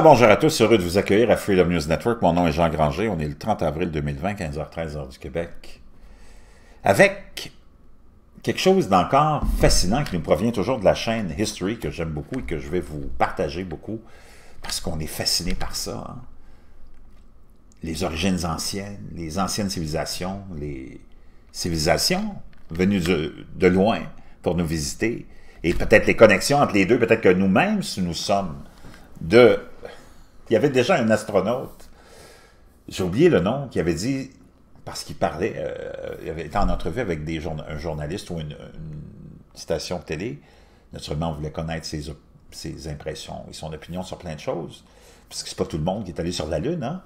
bonjour à tous, heureux de vous accueillir à Freedom News Network. Mon nom est Jean Granger, on est le 30 avril 2020, 15h13 heure du Québec, avec quelque chose d'encore fascinant qui nous provient toujours de la chaîne History que j'aime beaucoup et que je vais vous partager beaucoup parce qu'on est fasciné par ça. Hein. Les origines anciennes, les anciennes civilisations, les civilisations venues de, loin pour nous visiter et peut-être les connexions entre les deux, peut-être que nous-mêmes, si nous sommes de il y avait déjà un astronaute, j'ai oublié le nom, qui avait dit, parce qu'il parlait, euh, il avait été en entrevue avec des un journaliste ou une, station télé. Naturellement, on voulait connaître ses, impressions et son opinion sur plein de choses, parce que c'est pas tout le monde qui est allé sur la Lune, hein.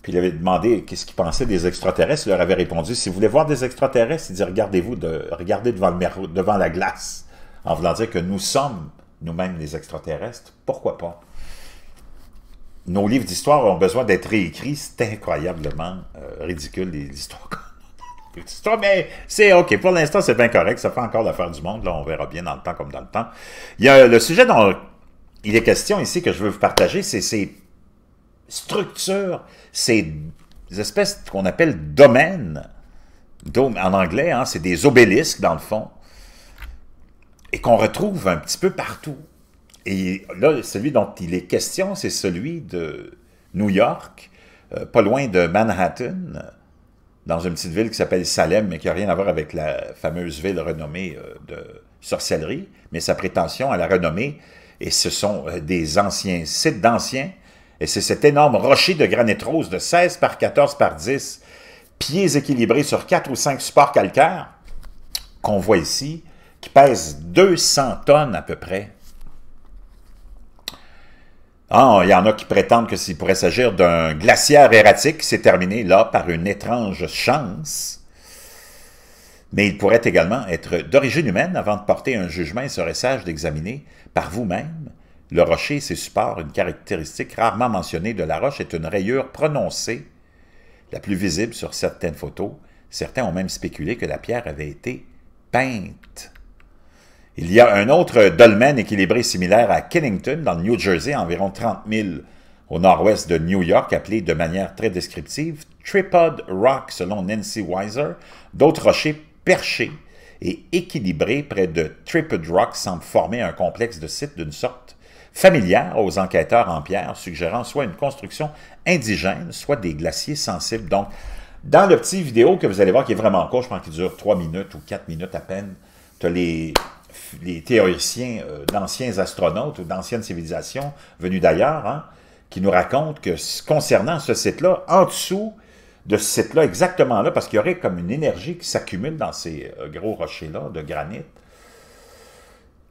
Puis il avait demandé qu'est-ce qu'il pensait des extraterrestres. Il leur avait répondu si vous voulez voir des extraterrestres, il dit regardez-vous, de, regardez devant, le devant la glace, en voulant dire que nous sommes nous-mêmes les extraterrestres. Pourquoi pas nos livres d'histoire ont besoin d'être réécrits. C'est incroyablement euh, ridicule, les histoires Mais c'est OK. Pour l'instant, c'est bien correct. Ça fait encore l'affaire du monde. Là, on verra bien dans le temps comme dans le temps. Il y a le sujet dont il est question ici que je veux vous partager, c'est ces structures, ces espèces qu'on appelle domaines. en anglais, hein, c'est des obélisques dans le fond, et qu'on retrouve un petit peu partout. Et là, celui dont il est question, c'est celui de New York, euh, pas loin de Manhattan, dans une petite ville qui s'appelle Salem, mais qui n'a rien à voir avec la fameuse ville renommée euh, de sorcellerie, mais sa prétention à la renommée, et ce sont euh, des anciens sites d'anciens, et c'est cet énorme rocher de granit rose de 16 par 14 par 10, pieds équilibrés sur 4 ou 5 supports calcaires, qu'on voit ici, qui pèse 200 tonnes à peu près, ah, il y en a qui prétendent que s'il pourrait s'agir d'un glaciaire erratique c'est s'est terminé là par une étrange chance. Mais il pourrait également être d'origine humaine. Avant de porter un jugement, il serait sage d'examiner par vous-même le rocher et ses supports. Une caractéristique rarement mentionnée de la roche est une rayure prononcée, la plus visible sur certaines photos. Certains ont même spéculé que la pierre avait été peinte. Il y a un autre dolmen équilibré similaire à Kennington, dans le New Jersey, à environ 30 000 au nord-ouest de New York, appelé de manière très descriptive Tripod Rock, selon Nancy Weiser. D'autres rochers perchés et équilibrés près de Tripod Rock semblent former un complexe de sites d'une sorte familière aux enquêteurs en pierre, suggérant soit une construction indigène, soit des glaciers sensibles. Donc, dans le petit vidéo que vous allez voir, qui est vraiment court, je pense qu'il dure 3 minutes ou 4 minutes à peine, tu as les les théoriciens euh, d'anciens astronautes ou d'anciennes civilisations venues d'ailleurs, hein, qui nous racontent que concernant ce site-là, en dessous de ce site-là, exactement là, parce qu'il y aurait comme une énergie qui s'accumule dans ces euh, gros rochers-là de granit,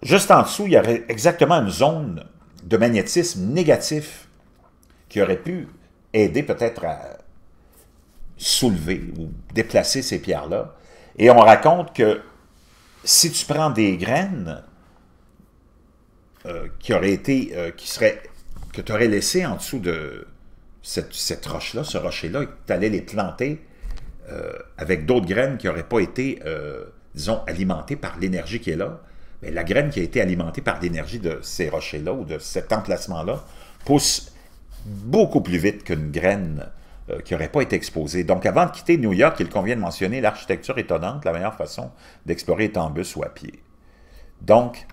juste en dessous, il y aurait exactement une zone de magnétisme négatif qui aurait pu aider peut-être à soulever ou déplacer ces pierres-là. Et on raconte que si tu prends des graines euh, qui auraient été, euh, qui seraient, que tu aurais laissées en dessous de cette, roche-là, ce rocher-là, et que tu allais les planter euh, avec d'autres graines qui n'auraient pas été, disons, alimentées par l'énergie qui est là, mais la graine qui a été alimentée par l'énergie de ces rochers-là ou de cet emplacement-là pousse beaucoup plus vite qu'une graine euh, qui n'auraient pas été exposé. Donc, avant de quitter New York, il convient de mentionner l'architecture étonnante. La meilleure façon d'explorer est en bus ou à pied. Donc,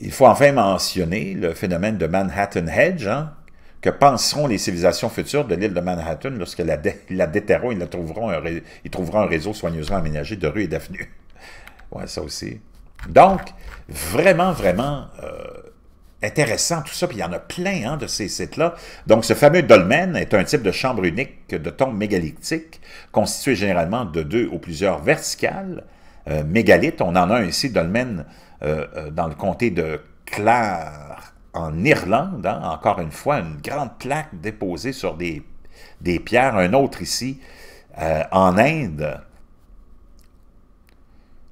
il faut enfin mentionner le phénomène de Manhattan Hedge, hein. que penseront les civilisations futures de l'île de Manhattan lorsque la, déterront et trouveront un, ils trouveront un réseau soigneusement aménagé de rues et d'avenues. ouais, ça aussi. Donc, vraiment, vraiment, euh, intéressant tout ça, puis il y en a plein hein, de ces sites-là. Donc ce fameux dolmen est un type de chambre unique de tombe mégalithique, constitué généralement de deux ou plusieurs verticales euh, mégalithes. On en a un ici, dolmen, euh, euh, dans le comté de Clare, en Irlande, hein. encore une fois, une grande plaque déposée sur des, des pierres. Un autre ici, en Inde,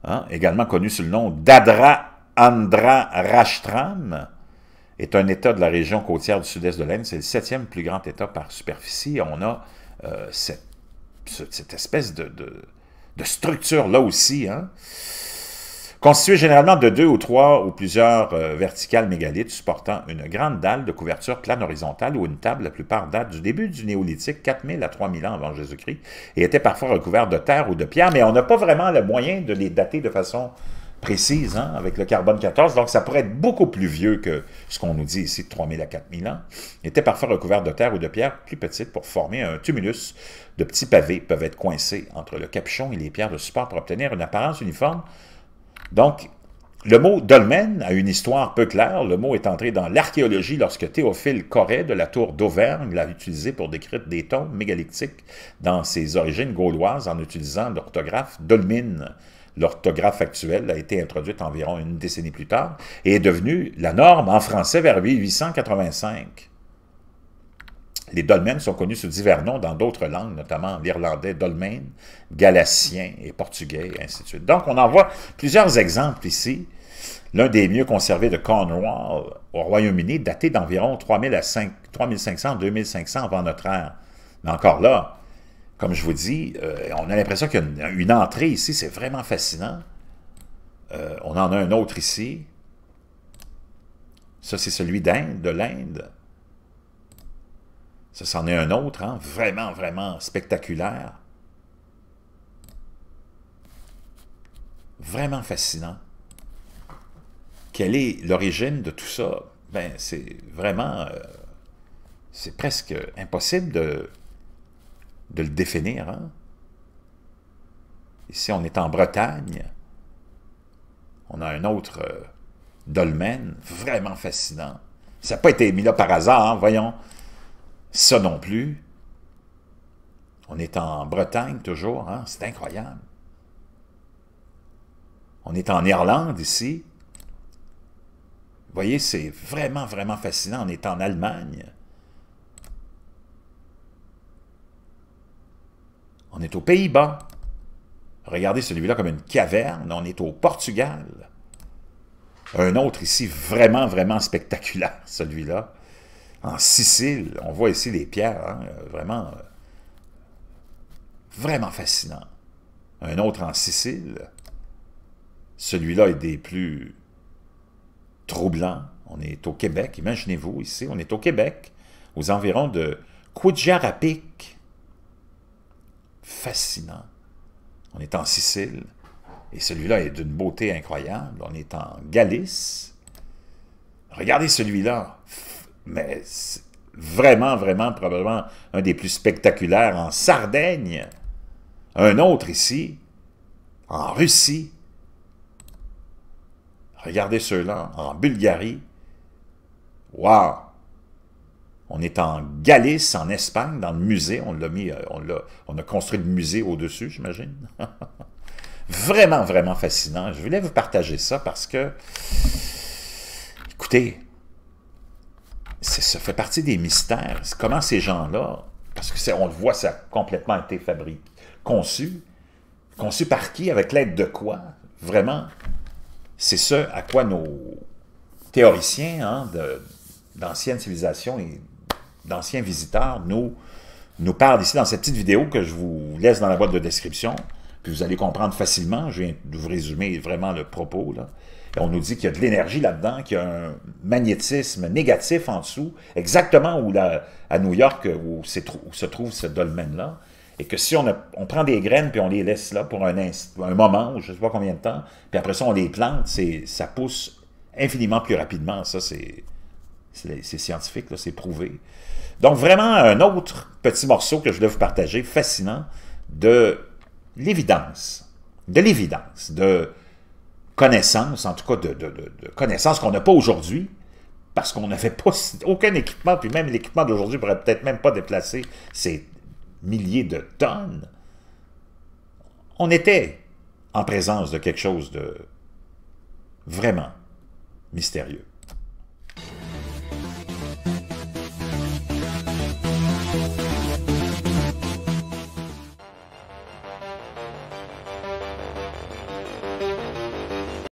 hein, également connu sous le nom d'Adra Andra Rashtram, est un État de la région côtière du sud-est de l'Inde. C'est le septième plus grand État par superficie. On a euh, cette, espèce de, structure-là aussi, hein, constituée généralement de deux ou trois ou plusieurs euh, verticales mégalithes supportant une grande dalle de couverture plane horizontale ou une table, la plupart datent du début du néolithique, 4000 à 3000 ans avant Jésus-Christ, et étaient parfois recouverts de terre ou de pierre, mais on n'a pas vraiment le moyen de les dater de façon précise, hein, avec le carbone 14, donc ça pourrait être beaucoup plus vieux que ce qu'on nous dit ici de 3000 à 4000 ans, était parfois recouvert de terre ou de pierres plus petites pour former un tumulus. De petits pavés peuvent être coincés entre le capuchon et les pierres de support pour obtenir une apparence uniforme. Donc, le mot dolmen a une histoire peu claire. Le mot est entré dans l'archéologie lorsque Théophile Corret de la tour d'Auvergne l'a utilisé pour décrire des tombes mégalithiques dans ses origines gauloises en utilisant l'orthographe dolmine L'orthographe actuelle a été introduite environ une décennie plus tard et est devenue la norme en français vers 1885. Les dolmens sont connus sous divers noms dans d'autres langues, notamment l'irlandais dolmen, galatien et portugais, et ainsi de suite. Donc, on en voit plusieurs exemples ici. L'un des mieux conservés de Cornwall au Royaume-Uni, daté d'environ 3500, 2500 avant notre ère. Mais encore là, comme je vous dis, euh, on a l'impression qu'il y a une, entrée ici, c'est vraiment fascinant. Euh, on en a un autre ici. Ça, c'est celui d'Inde, de l'Inde. Ça, c'en est un autre, hein? vraiment, vraiment spectaculaire. Vraiment fascinant. Quelle est l'origine de tout ça? Ben, c'est vraiment... Euh, c'est presque impossible de, de le définir. Hein? Ici, on est en Bretagne. On a un autre euh, dolmen vraiment fascinant. Ça n'a pas été mis là par hasard, hein, voyons. Ça non plus. On est en Bretagne toujours, hein? c'est incroyable. On est en Irlande ici. Vous voyez, c'est vraiment, vraiment fascinant. On est en Allemagne. On est aux Pays-Bas. Regardez celui-là comme une caverne. On est au Portugal. Un autre ici, vraiment, vraiment spectaculaire, celui-là. En Sicile, on voit ici les pierres, hein, vraiment, euh, vraiment fascinant. Un autre en Sicile. Celui-là est des plus troublants. On est au Québec, imaginez-vous ici, on est au Québec, aux environs de Koujarapik fascinant. On est en Sicile, et celui-là est d'une beauté incroyable. On est en Galice. Regardez celui-là. Mais vraiment, vraiment, probablement un des plus spectaculaires en Sardaigne. Un autre ici, en Russie. Regardez ceux-là, en Bulgarie. Wow! On est en Galice, en Espagne, dans le musée. On l'a mis, euh, on a, on a construit le musée au-dessus, j'imagine. vraiment, vraiment fascinant. Je voulais vous partager ça parce que, écoutez, ça fait partie des mystères. Comment ces gens-là, parce que on le voit, ça a complètement été fabriqué, conçu, conçu par qui, avec l'aide de quoi, vraiment, c'est ce à quoi nos théoriciens hein, d'anciennes civilisations et d'anciens visiteurs nous, nous parlent ici dans cette petite vidéo que je vous laisse dans la boîte de description, puis vous allez comprendre facilement. Je viens de vous résumer vraiment le propos. Et on nous dit qu'il y a de l'énergie là-dedans, qu'il y a un magnétisme négatif en dessous, exactement où à New York, où, où se trouve ce dolmen-là. Et que si on, on, prend des graines puis on les laisse là pour un, un moment, ou je ne sais pas combien de temps, puis après ça on les plante, ça pousse infiniment plus rapidement. Ça, c'est c'est scientifique, c'est prouvé. Donc vraiment un autre petit morceau que je dois vous partager, fascinant, de l'évidence, de l'évidence, de connaissance, en tout cas de, connaissances connaissance qu'on n'a pas aujourd'hui, parce qu'on n'avait pas aucun équipement, puis même l'équipement d'aujourd'hui pourrait peut-être même pas déplacer ces milliers de tonnes. On était en présence de quelque chose de vraiment mystérieux.